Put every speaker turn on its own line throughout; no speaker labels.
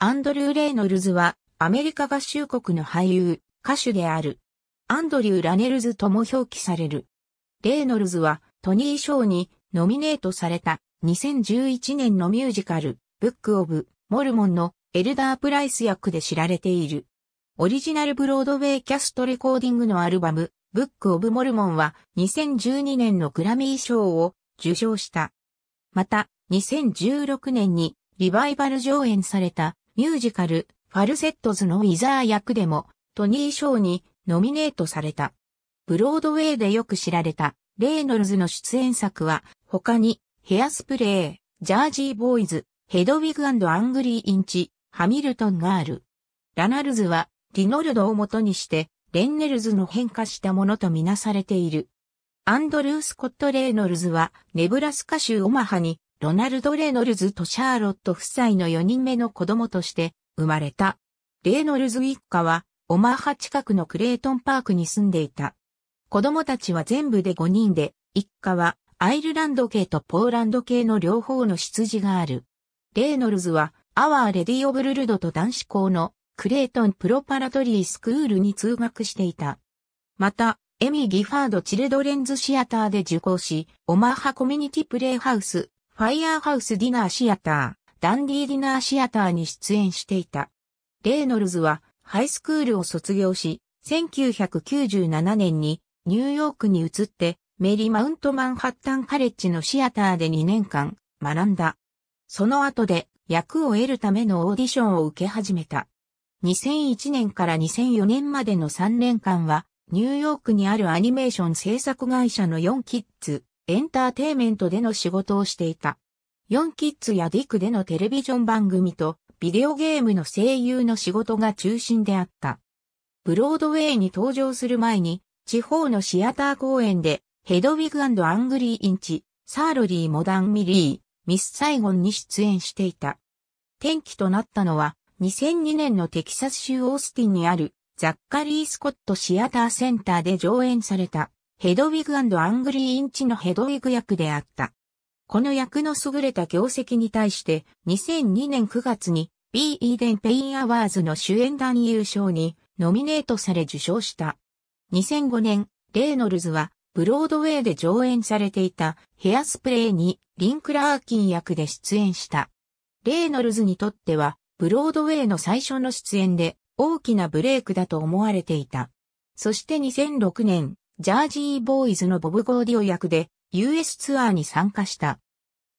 アンドリュー・レイノルズは、アメリカ合衆国の俳優、歌手である。アンドリュー・ラネルズとも表記される。レイノルズは、トニー賞にノミネートされた2011年のミュージカル、ブック・オブ・モルモンのエルダー・プライス役で知られている。オリジナルブロードウェイキャストレコーディングのアルバム、ブック・オブ・モルモンは2012年のグラミー賞を受賞した。また、2016年にリバイバル上演されたミュージカル、ファルセットズのウィザー役でも、トニー賞にノミネートされた。ブロードウェイでよく知られた、レイノルズの出演作は、他に、ヘアスプレー、ジャージーボーイズ、ヘドウィグアングリーインチ、ハミルトンがある。ラナルズは、リノルドを元にして、レンネルズの変化したものとみなされている。アンドルー・スコット・レイノルズは、ネブラスカ州オマハに、ロナルド・レノルズとシャーロット夫妻の4人目の子供として生まれた。レノルズ一家は、オマーハ近くのクレイトンパークに住んでいた。子供たちは全部で5人で、一家はアイルランド系とポーランド系の両方の羊がある。レーノルズは、アワー・レディ・オブ・ルルドと男子校のクレイトン・プロパラトリー・スクールに通学していた。また、エミ・ギファード・チルドレンズ・シアターで受講し、オマーハ・コミュニティ・プレイハウス、ファイヤーハウスディナーシアター、ダンディーディナーシアターに出演していた。レイノルズはハイスクールを卒業し、1997年にニューヨークに移ってメリーマウントマンハッタンカレッジのシアターで2年間学んだ。その後で役を得るためのオーディションを受け始めた。2001年から2004年までの3年間はニューヨークにあるアニメーション制作会社の4キッズ、エンターテイメントでの仕事をしていた。ヨンキッズやディクでのテレビジョン番組とビデオゲームの声優の仕事が中心であった。ブロードウェイに登場する前に、地方のシアター公演で、ヘドウィグアングリーインチ、サーロリーモダンミリー、ミスサイゴンに出演していた。転機となったのは、2002年のテキサス州オースティンにある、ザッカリー・スコット・シアターセンターで上演された、ヘドウィグアングリーインチのヘドウィグ役であった。この役の優れた業績に対して2002年9月に B イーデンペインアワーズの主演男優賞にノミネートされ受賞した。2005年、レイノルズはブロードウェイで上演されていたヘアスプレーにリンクラーキン役で出演した。レイノルズにとってはブロードウェイの最初の出演で大きなブレイクだと思われていた。そして2006年、ジャージーボーイズのボブ・ゴーディオ役で US ツアーに参加した。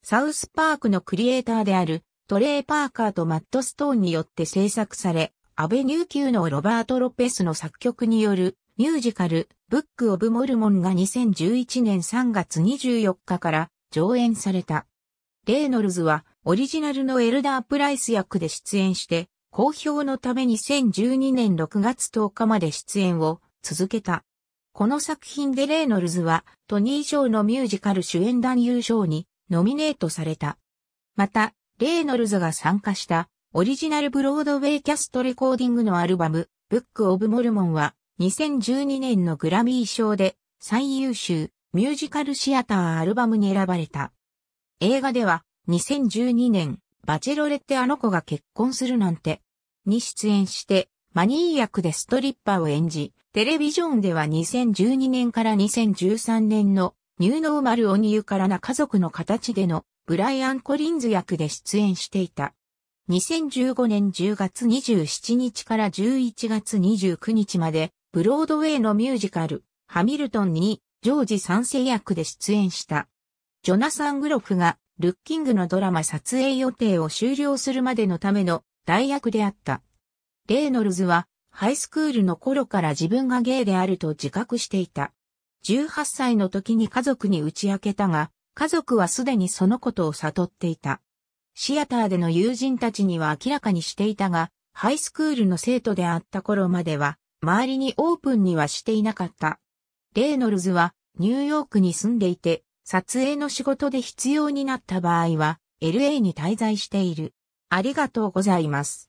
サウスパークのクリエイターであるトレー・パーカーとマット・ストーンによって制作され、アベニュー級のロバート・ロペスの作曲によるミュージカル、ブック・オブ・モルモンが2011年3月24日から上演された。レイノルズはオリジナルのエルダー・プライス役で出演して、好評のために2012年6月10日まで出演を続けた。この作品でレイノルズはトニー賞のミュージカル主演男優賞にノミネートされた。また、レイノルズが参加したオリジナルブロードウェイキャストレコーディングのアルバム、ブック・オブ・モルモンは2012年のグラミー賞で最優秀ミュージカルシアターアルバムに選ばれた。映画では2012年バチェロレってあの子が結婚するなんてに出演してマニー役でストリッパーを演じ、テレビジョンでは2012年から2013年のニューノーマル鬼ゆからな家族の形でのブライアン・コリンズ役で出演していた。2015年10月27日から11月29日まで、ブロードウェイのミュージカル、ハミルトンにジョージ三世役で出演した。ジョナサン・グロフが、ルッキングのドラマ撮影予定を終了するまでのための代役であった。レイノルズは、ハイスクールの頃から自分がゲイであると自覚していた。18歳の時に家族に打ち明けたが、家族はすでにそのことを悟っていた。シアターでの友人たちには明らかにしていたが、ハイスクールの生徒であった頃までは、周りにオープンにはしていなかった。レイノルズは、ニューヨークに住んでいて、撮影の仕事で必要になった場合は、LA に滞在している。ありがとうございます。